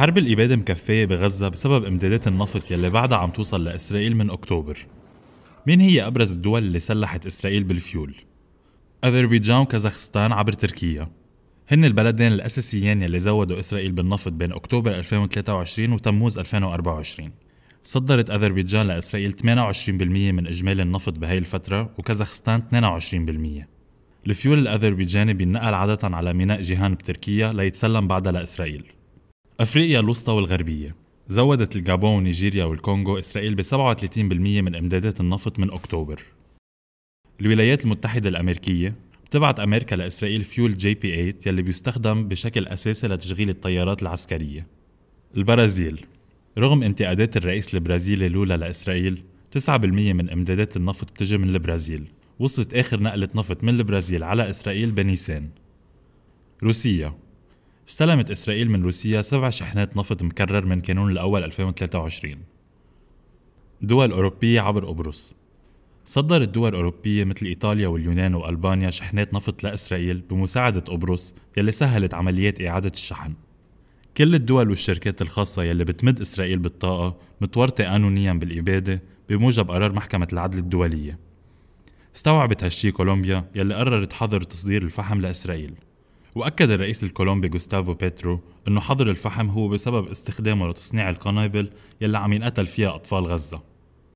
حرب الإبادة مكفية بغزة بسبب إمدادات النفط يلي بعدها عم توصل لإسرائيل من أكتوبر مين هي أبرز الدول اللي سلحت إسرائيل بالفيول؟ أذربيجان وكازاخستان عبر تركيا هن البلدين الأساسيين يلي زودوا إسرائيل بالنفط بين أكتوبر 2023 وتموز 2024 صدرت أذربيجان لإسرائيل 28% من إجمالي النفط بهاي الفترة وكازاخستان 22% الفيول الأذربيجاني بينقل عادة على ميناء جيهان بتركيا ليتسلم بعدها لإسرائيل أفريقيا الوسطى والغربية زودت الجابون ونيجيريا والكونغو إسرائيل ب 37% من إمدادات النفط من أكتوبر الولايات المتحدة الأمريكية بتبعت أمريكا لإسرائيل فيول جي بي 8 يلي بيستخدم بشكل أساسي لتشغيل الطيارات العسكرية البرازيل رغم انتقادات الرئيس البرازيلي لولا لإسرائيل 9% من إمدادات النفط بتجي من البرازيل وصلت آخر نقلة نفط من البرازيل على إسرائيل بنيسان روسيا استلمت إسرائيل من روسيا سبع شحنات نفط مكرر من كانون الأول 2023 دول أوروبية عبر قبرص صدرت دول أوروبية مثل إيطاليا واليونان وألبانيا شحنات نفط لإسرائيل بمساعدة قبرص يلي سهلت عمليات إعادة الشحن كل الدول والشركات الخاصة يلي بتمد إسرائيل بالطاقة متورطة قانونيا بالإبادة بموجب قرار محكمة العدل الدولية استوعبت هالشي كولومبيا يلي قررت حظر تصدير الفحم لإسرائيل وأكد الرئيس الكولومبي جوستافو بيترو أنه حظر الفحم هو بسبب استخدامه لتصنيع القنابل يلي عم ينقتل فيها أطفال غزة